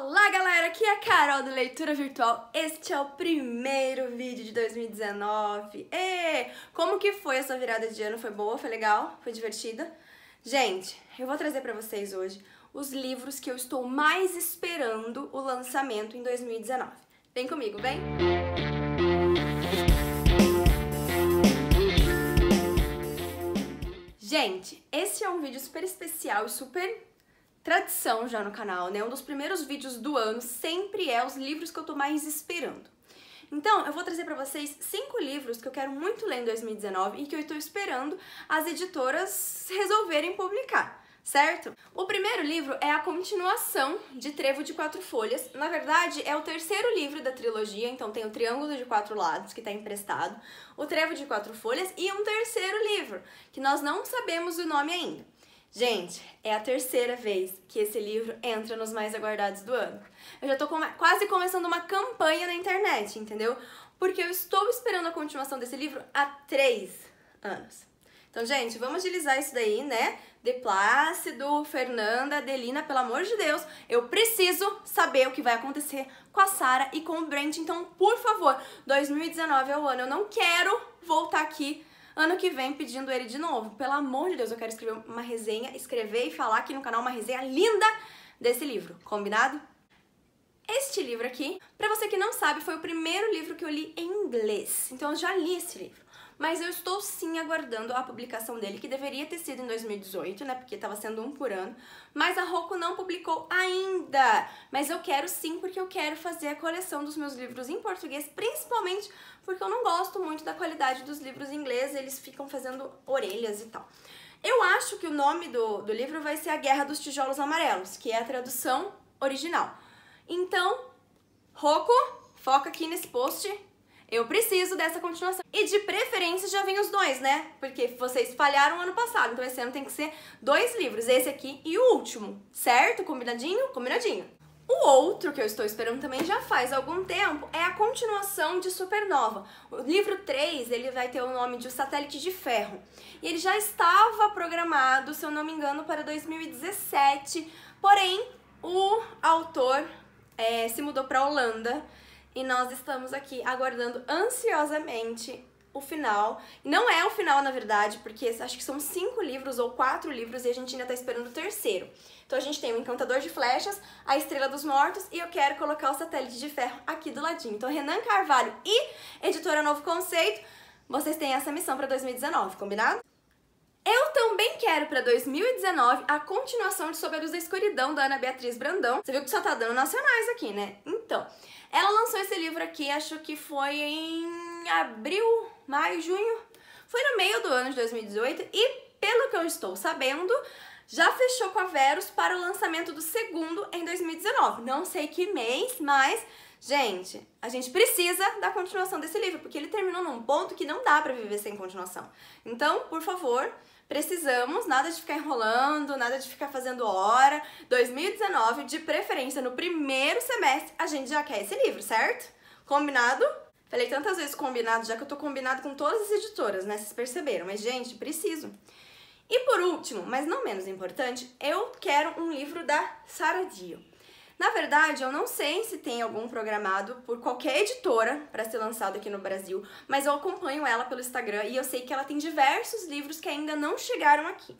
Olá galera, aqui é a Carol do Leitura Virtual. Este é o primeiro vídeo de 2019. E como que foi essa virada de ano? Foi boa? Foi legal? Foi divertida? Gente, eu vou trazer para vocês hoje os livros que eu estou mais esperando o lançamento em 2019. Vem comigo, vem. Gente, esse é um vídeo super especial e super tradição já no canal, né? Um dos primeiros vídeos do ano sempre é os livros que eu tô mais esperando. Então, eu vou trazer para vocês cinco livros que eu quero muito ler em 2019 e que eu estou esperando as editoras resolverem publicar certo? O primeiro livro é a continuação de Trevo de Quatro Folhas. Na verdade, é o terceiro livro da trilogia, então tem o Triângulo de Quatro Lados, que está emprestado, o Trevo de Quatro Folhas e um terceiro livro, que nós não sabemos o nome ainda. Gente, é a terceira vez que esse livro entra nos mais aguardados do ano. Eu já tô quase começando uma campanha na internet, entendeu? Porque eu estou esperando a continuação desse livro há três anos. Então, gente, vamos agilizar isso daí, né? De Plácido, Fernanda, Adelina, pelo amor de Deus, eu preciso saber o que vai acontecer com a Sara e com o Brent. Então, por favor, 2019 é o ano. Eu não quero voltar aqui ano que vem pedindo ele de novo. Pelo amor de Deus, eu quero escrever uma resenha, escrever e falar aqui no canal uma resenha linda desse livro, combinado? Este livro aqui, para você que não sabe, foi o primeiro livro que eu li em inglês. Então eu já li esse livro mas eu estou sim aguardando a publicação dele, que deveria ter sido em 2018, né? Porque estava sendo um por ano, mas a Roku não publicou ainda. Mas eu quero sim, porque eu quero fazer a coleção dos meus livros em português, principalmente porque eu não gosto muito da qualidade dos livros em inglês, eles ficam fazendo orelhas e tal. Eu acho que o nome do, do livro vai ser A Guerra dos Tijolos Amarelos, que é a tradução original. Então, Roco, foca aqui nesse post eu preciso dessa continuação. E de preferência já vem os dois, né? Porque vocês falharam ano passado, então esse ano tem que ser dois livros, esse aqui e o último, certo? Combinadinho? Combinadinho. O outro que eu estou esperando também já faz algum tempo é a continuação de Supernova. O livro 3, ele vai ter o nome de O Satélite de Ferro. E ele já estava programado, se eu não me engano, para 2017, porém o autor é, se mudou para a Holanda e nós estamos aqui aguardando ansiosamente o final. Não é o final, na verdade, porque acho que são cinco livros ou quatro livros e a gente ainda tá esperando o terceiro. Então a gente tem o Encantador de Flechas, a Estrela dos Mortos e eu quero colocar o Satélite de Ferro aqui do ladinho. Então Renan Carvalho e Editora Novo Conceito, vocês têm essa missão para 2019, combinado? Eu também quero para 2019 a continuação de Sob a Luz da Escuridão da Ana Beatriz Brandão. Você viu que só tá dando nacionais aqui, né? Então, ela lançou esse livro aqui, acho que foi em abril, maio, junho. Foi no meio do ano de 2018 e, pelo que eu estou sabendo, já fechou com a Verus para o lançamento do segundo em 2019. Não sei que mês, mas, gente, a gente precisa da continuação desse livro, porque ele terminou num ponto que não dá para viver sem continuação. Então, por favor, Precisamos, nada de ficar enrolando, nada de ficar fazendo hora. 2019, de preferência, no primeiro semestre, a gente já quer esse livro, certo? Combinado? Falei tantas vezes combinado, já que eu tô combinado com todas as editoras, né? Vocês perceberam, mas gente, preciso. E por último, mas não menos importante, eu quero um livro da Sara Dio. Na verdade, eu não sei se tem algum programado por qualquer editora para ser lançado aqui no Brasil, mas eu acompanho ela pelo Instagram e eu sei que ela tem diversos livros que ainda não chegaram aqui.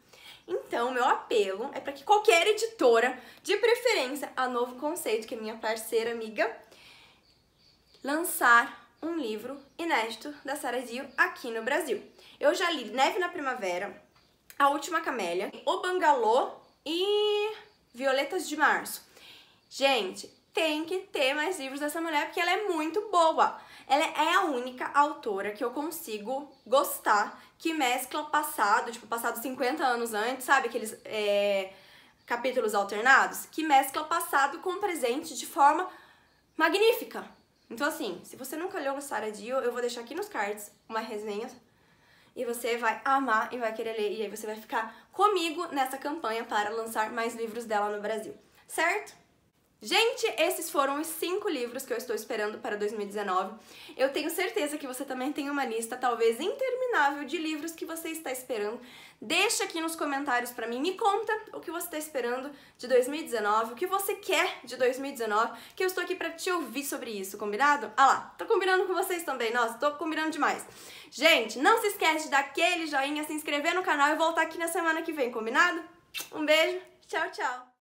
Então, meu apelo é para que qualquer editora, de preferência a Novo Conceito, que é minha parceira amiga, lançar um livro inédito da Sarah Zio aqui no Brasil. Eu já li Neve na Primavera, A Última Camélia, O Bangalô e Violetas de Março. Gente, tem que ter mais livros dessa mulher porque ela é muito boa. Ela é a única autora que eu consigo gostar que mescla passado, tipo, passado 50 anos antes, sabe? Aqueles é, capítulos alternados, que mescla passado com presente de forma magnífica. Então, assim, se você nunca leu Sarah Dio, eu vou deixar aqui nos cards uma resenha e você vai amar e vai querer ler. E aí você vai ficar comigo nessa campanha para lançar mais livros dela no Brasil, certo? Gente, esses foram os cinco livros que eu estou esperando para 2019. Eu tenho certeza que você também tem uma lista, talvez interminável, de livros que você está esperando. Deixa aqui nos comentários para mim, me conta o que você está esperando de 2019, o que você quer de 2019, que eu estou aqui para te ouvir sobre isso, combinado? Ah lá, tô combinando com vocês também, nossa, tô combinando demais. Gente, não se esquece de dar aquele joinha, se inscrever no canal e voltar aqui na semana que vem, combinado? Um beijo, tchau, tchau!